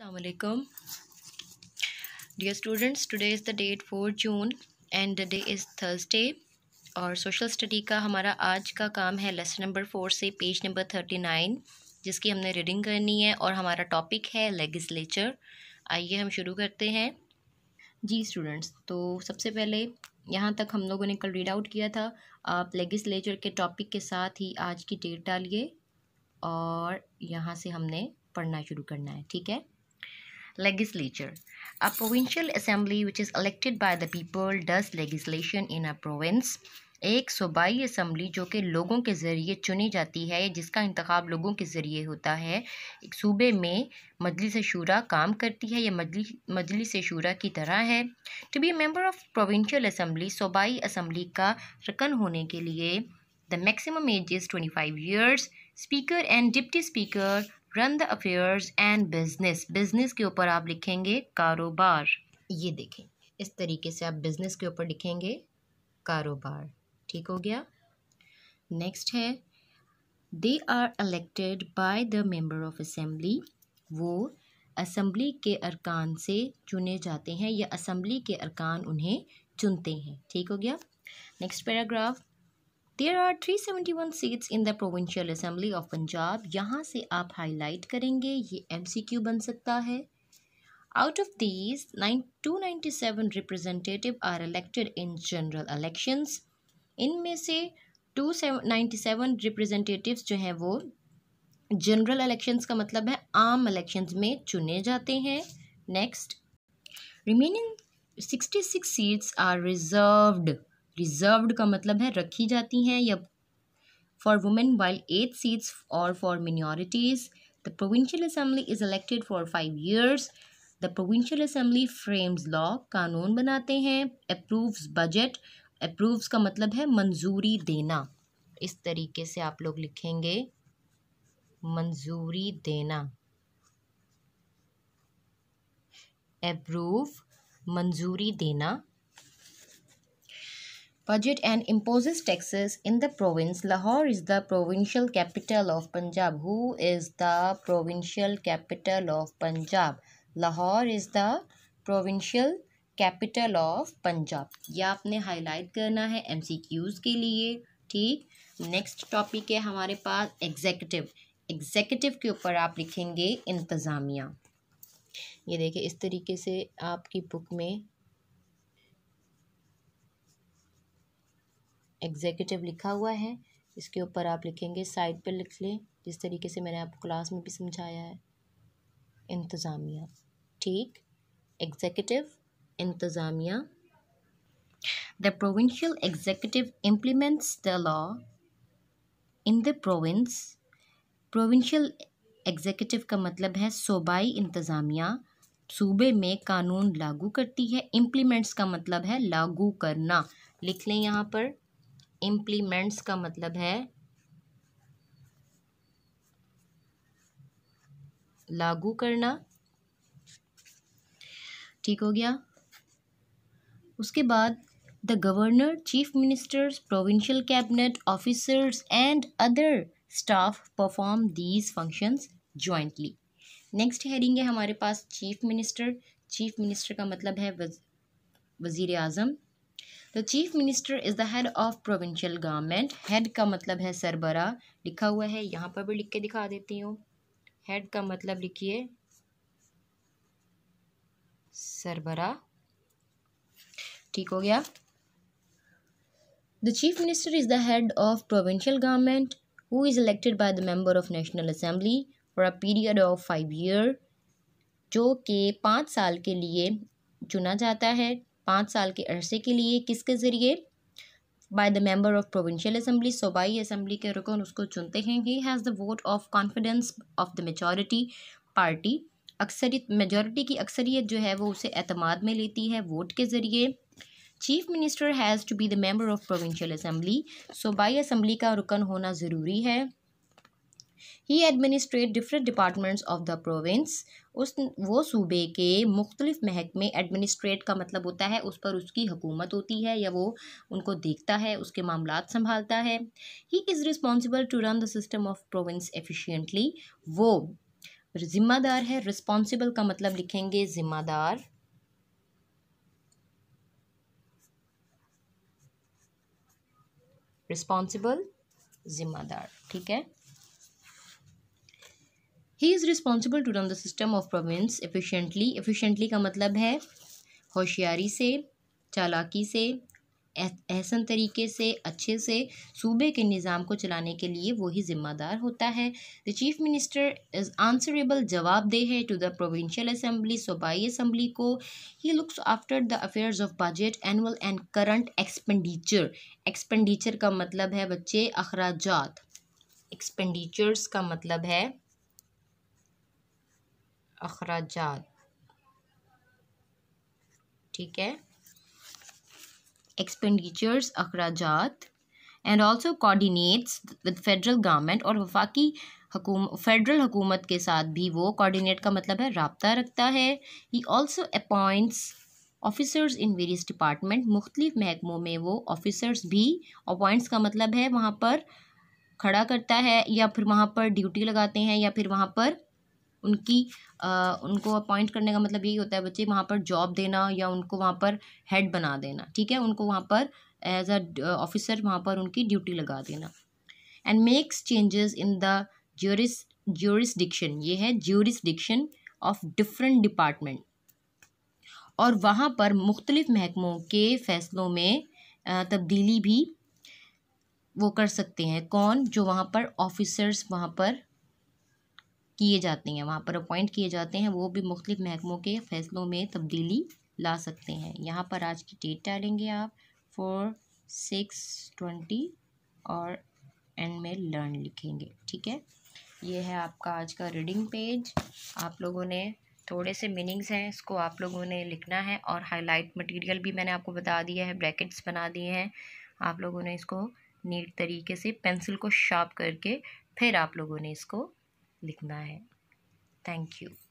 Assalamualaikum. Dear students, today is the date 4 June and the day is Thursday. और social study का हमारा आज का काम है लेसन नंबर फोर से पेज नंबर थर्टी नाइन जिसकी हमने रीडिंग करनी है और हमारा टॉपिक है लेगिस्लेचर आइए हम शुरू करते हैं जी स्टूडेंट्स तो सबसे पहले यहाँ तक हम लोगों ने कल रीड आउट किया था आप लेगिस्लेचर के टॉपिक के साथ ही आज की डेट डालिए और यहाँ से हमने पढ़ना शुरू करना है ठीक है Legislature A provincial assembly which is elected by the people does legislation in a province. एक सूबाई असम्बली जो कि लोगों के ज़रिए चुनी जाती है जिसका इंतखब लोगों के ज़रिए होता है एक सूबे में मजलिस शूरा काम करती है या मजलिस शूरा की तरह है to be member of provincial assembly सूबाई असम्बली का रकन होने के लिए the maximum age is twenty five years speaker and deputy speaker run the affairs and business business के ऊपर आप लिखेंगे कारोबार ये देखें इस तरीके से आप बिजनेस के ऊपर लिखेंगे कारोबार ठीक हो गया नेक्स्ट है they are elected by the member of assembly वो असम्बली के अरकान से चुने जाते हैं या असम्बली के अरकान उन्हें चुनते हैं ठीक हो गया next paragraph there are three seventy one seats in the provincial assembly of Punjab यहाँ से आप हाईलाइट करेंगे ये एम सी क्यू बन सकता है out of these nine two ninety seven representatives are elected in general इन में से टू नाइन्टी सेवन रिप्रजेंटेटिव जो हैं वो जनरल अलेक्शंस का मतलब है आम इलेक्शन में चुने जाते हैं next remaining sixty six seats are reserved reserve का मतलब है रखी जाती हैं या for women while eight seats और for minorities the provincial assembly is elected for five years the provincial assembly frames law कानून बनाते हैं अप्रूव्स बजट अप्रूव्स का मतलब है मंजूरी देना इस तरीके से आप लोग लिखेंगे मंजूरी देना अप्रूव मंजूरी देना budget and imposes taxes in the province. Lahore is the provincial capital of Punjab. Who is the provincial capital of Punjab? Lahore is the provincial capital of punjab ye aapne highlight karna hai mcqs ke liye theek next topic hai hamare paas executive executive के ऊपर आप लिखेंगे इंतज़ामिया ये देखिए इस तरीके से आपकी बुक में एग्जीक्यूटिव लिखा हुआ है इसके ऊपर आप लिखेंगे साइड पर लिख लें जिस तरीके से मैंने आपको क्लास में भी समझाया है इंतज़ामिया ठीक एग्जीक्यूटिव इंतज़ामिया the provincial executive implements the law in the province provincial executive का मतलब है सूबाई इंतज़ामिया सूबे में कानून लागू करती है इम्प्लीमेंट्स का मतलब है लागू करना लिख लें यहाँ पर इम्प्लीमेंट्स का मतलब है लागू करना ठीक हो गया उसके बाद the governor chief ministers provincial cabinet officers and other staff perform these functions jointly next heading है हमारे पास चीफ मिनिस्टर चीफ मिनिस्टर का मतलब है वज़ वजीर अजम the chief minister is the head of provincial government head का मतलब है सरबरा लिखा हुआ है यहाँ पर भी लिख के दिखा देती हूँ हेड का मतलब लिखिए सरबरा ठीक हो गया the chief minister is the head of provincial government who is elected by the member of national assembly for a period of five year जो कि पाँच साल के लिए चुना जाता है पाँच साल के अरसे के लिए किसके ज़रिए by the member of provincial assembly सूबाई असम्बली के रुकन उसको चुनते हैं he has the vote of confidence of the majority party अक्सरियत मेजॉरिटी की अक्सरियत जो है वो उसे अतमाद में लेती है वोट के ज़रिए chief minister has to be the member of provincial assembly सूबाई असम्बली का रुकन होना ज़रूरी है he administrate different departments of the province उस वो सूबे के मुख्तलिफ महकमे एडमिनिस्ट्रेट का मतलब होता है उस पर उसकी हुकूमत होती है या वो उनको देखता है उसके मामला संभालता है he is responsible to run the system of province efficiently वो जिम्मेदार है रिस्पॉन्सिबल का मतलब लिखेंगे जिम्मेदार रिस्पॉन्सिबल जिम्मेदार ठीक है he is responsible to run the system of province efficiently efficiently का मतलब है होशियारी से चालाकी से एहसन तरीके से अच्छे से सूबे के निज़ाम को चलाने के लिए वही ज़िम्मेदार होता है the chief minister is answerable जवाब दे है टू द प्रोविंशियल असम्बली सूबाई असम्बली को he looks after the affairs of budget annual and current expenditure expenditure का मतलब है बच्चे अखराज एक्सपेंडिचर्स का मतलब है अखराज ठीक है एक्सपेंडिचर्स अखराज and also coordinates with federal government और वफाकी हकूम फेडरल हुकूमत के साथ भी वो कोऑर्डिनेट का मतलब है रबता रखता है he also appoints officers in various department मुख्तलिफ महकमों में वो ऑफिसर्स भी अपॉइंट्स का मतलब है वहाँ पर खड़ा करता है या फिर वहाँ पर ड्यूटी लगाते हैं या फिर वहाँ पर उनकी उनको अपॉइंट करने का मतलब यही होता है बच्चे वहाँ पर जॉब देना या उनको वहाँ पर हेड बना देना ठीक है उनको वहाँ पर एज अ ऑफिसर वहाँ पर उनकी ड्यूटी लगा देना and makes changes in the ज्यूरिस ज्यूरिसडिक्शन ये है ज्यूरिसडिक्शन ऑफ डिफरेंट डिपार्टमेंट और वहाँ पर मुख्तलिफ़ महकमों के फैसलों में तब्दीली भी वो कर सकते हैं कौन जो वहाँ पर ऑफिसर्स वहाँ पर किए जाते हैं वहाँ पर अपॉइंट किए जाते हैं वो भी मुख्तलिफ महकमों के फैसलों में तब्दीली ला सकते हैं यहाँ पर आज की डेट डालेंगे आप फोर सिक्स ट्वेंटी और एंड में लर्न लिखेंगे ठीक है ये है आपका आज का रीडिंग पेज आप लोगों ने थोड़े से मीनिंग्स हैं इसको आप लोगों ने लिखना है और हाईलाइट मटेरियल भी मैंने आपको बता दिया है ब्रैकेट्स बना दिए हैं आप लोगों ने इसको नीट तरीके से पेंसिल को शार्प करके फिर आप लोगों ने इसको लिखना है थैंक यू